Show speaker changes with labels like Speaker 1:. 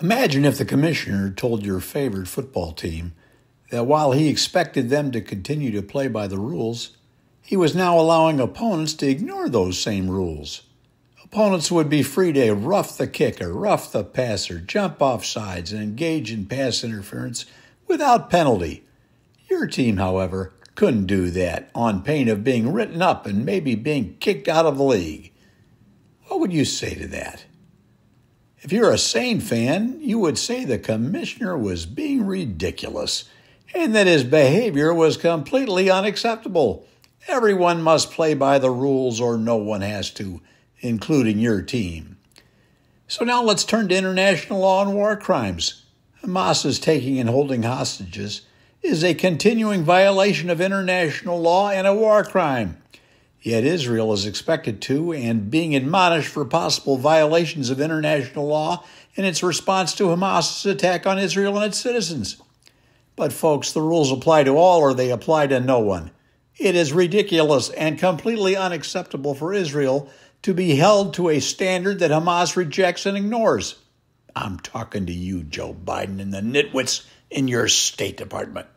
Speaker 1: Imagine if the commissioner told your favorite football team that while he expected them to continue to play by the rules, he was now allowing opponents to ignore those same rules. Opponents would be free to rough the kicker, rough the passer, jump off sides, and engage in pass interference without penalty. Your team, however, couldn't do that on pain of being written up and maybe being kicked out of the league. What would you say to that? If you're a sane fan, you would say the commissioner was being ridiculous and that his behavior was completely unacceptable. Everyone must play by the rules or no one has to, including your team. So now let's turn to international law and war crimes. Hamas's taking and holding hostages is a continuing violation of international law and a war crime. Yet Israel is expected to and being admonished for possible violations of international law in its response to Hamas's attack on Israel and its citizens. But, folks, the rules apply to all or they apply to no one. It is ridiculous and completely unacceptable for Israel to be held to a standard that Hamas rejects and ignores. I'm talking to you, Joe Biden, and the nitwits in your State Department.